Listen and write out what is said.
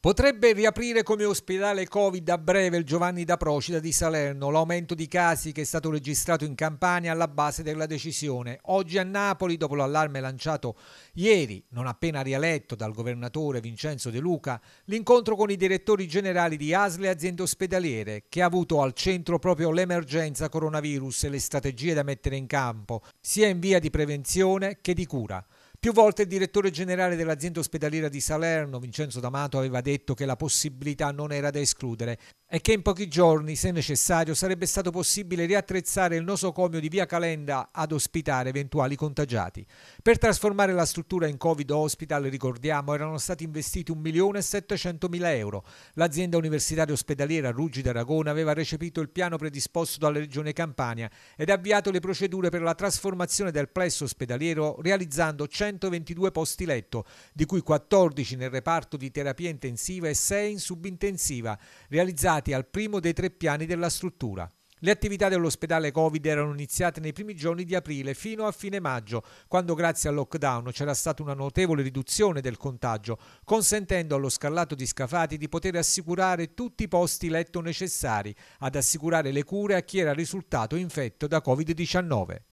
Potrebbe riaprire come ospedale Covid a breve il Giovanni da Procida di Salerno. L'aumento di casi che è stato registrato in Campania alla base della decisione. Oggi a Napoli, dopo l'allarme lanciato ieri, non appena rieletto dal governatore Vincenzo De Luca, l'incontro con i direttori generali di ASL e aziende ospedaliere, che ha avuto al centro proprio l'emergenza coronavirus e le strategie da mettere in campo, sia in via di prevenzione che di cura. Più volte il direttore generale dell'azienda ospedaliera di Salerno, Vincenzo D'Amato, aveva detto che la possibilità non era da escludere, è che in pochi giorni, se necessario, sarebbe stato possibile riattrezzare il nosocomio di via Calenda ad ospitare eventuali contagiati. Per trasformare la struttura in Covid Hospital, ricordiamo, erano stati investiti 1.700.000 euro. L'azienda universitaria ospedaliera Ruggi d'Aragona aveva recepito il piano predisposto dalla Regione Campania ed avviato le procedure per la trasformazione del plesso ospedaliero realizzando 122 posti letto, di cui 14 nel reparto di terapia intensiva e 6 in subintensiva, realizzati elevati al primo dei tre piani della struttura. Le attività dell'ospedale Covid erano iniziate nei primi giorni di aprile fino a fine maggio, quando grazie al lockdown c'era stata una notevole riduzione del contagio, consentendo allo scarlato di Scafati di poter assicurare tutti i posti letto necessari ad assicurare le cure a chi era risultato infetto da Covid-19.